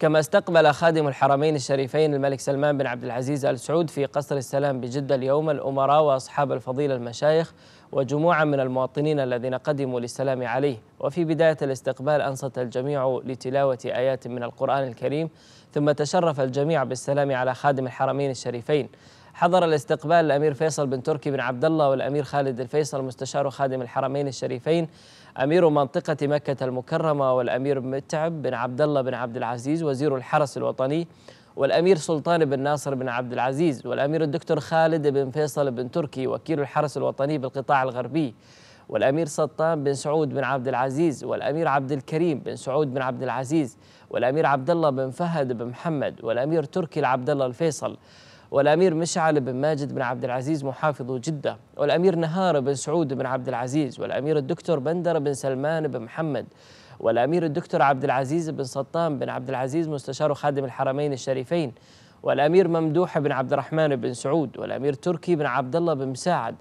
كما استقبل خادم الحرمين الشريفين الملك سلمان بن عبد العزيز ال سعود في قصر السلام بجده اليوم الامراء واصحاب الفضيله المشايخ وجموعا من المواطنين الذين قدموا للسلام عليه وفي بدايه الاستقبال انصت الجميع لتلاوه ايات من القران الكريم ثم تشرف الجميع بالسلام على خادم الحرمين الشريفين حضر الاستقبال الامير فيصل بن تركي بن عبد الله والامير خالد الفيصل مستشار خادم الحرمين الشريفين امير منطقه مكه المكرمه والامير متعب بن عبد الله بن عبد العزيز وزير الحرس الوطني والامير سلطان بن ناصر بن عبد العزيز والامير الدكتور خالد بن فيصل بن تركي وكيل الحرس الوطني بالقطاع الغربي والامير سلطان بن سعود بن عبد العزيز والامير عبد الكريم بن سعود بن عبد العزيز والامير عبد الله بن فهد بن محمد والامير تركي العبد الله الفيصل والأمير مشعل بن ماجد بن عبد العزيز محافظ جدة والأمير نهار بن سعود بن عبد العزيز والأمير الدكتور بندر بن سلمان بن محمد والأمير الدكتور عبد العزيز بن سطام بن عبد العزيز مستشار خادم الحرمين الشريفين والأمير ممدوح بن عبد الرحمن بن سعود والأمير تركي بن عبد الله بن مساعد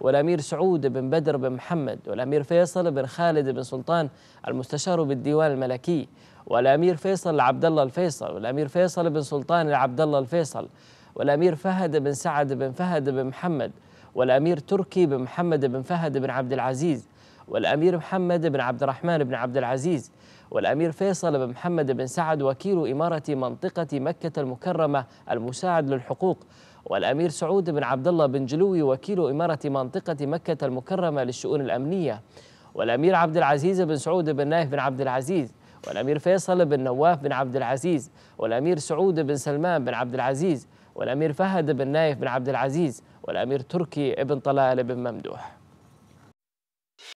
والأمير سعود بن بدر بن محمد والأمير فيصل بن خالد بن سلطان المستشار بالديوان الملكي والأمير فيصل عبد الله الفيصل والأمير فيصل بن سلطان عبد الله الفيصل والأمير فهد بن سعد بن فهد بن محمد والأمير تركي بن محمد بن فهد بن عبد العزيز والأمير محمد بن عبد الرحمن بن عبد العزيز والأمير فيصل بن محمد بن سعد وكيل إمارة منطقة مكة المكرمة المساعد للحقوق والأمير سعود بن عبد الله بن جلوي وكيل إمارة منطقة مكة المكرمة للشؤون الأمنية والأمير عبد العزيز بن سعود بن نايف بن عبد العزيز والأمير فيصل بن نواف بن عبد العزيز والأمير سعود بن سلمان بن عبد العزيز والأمير فهد بن نايف بن عبد العزيز والأمير تركي بن طلال بن ممدوح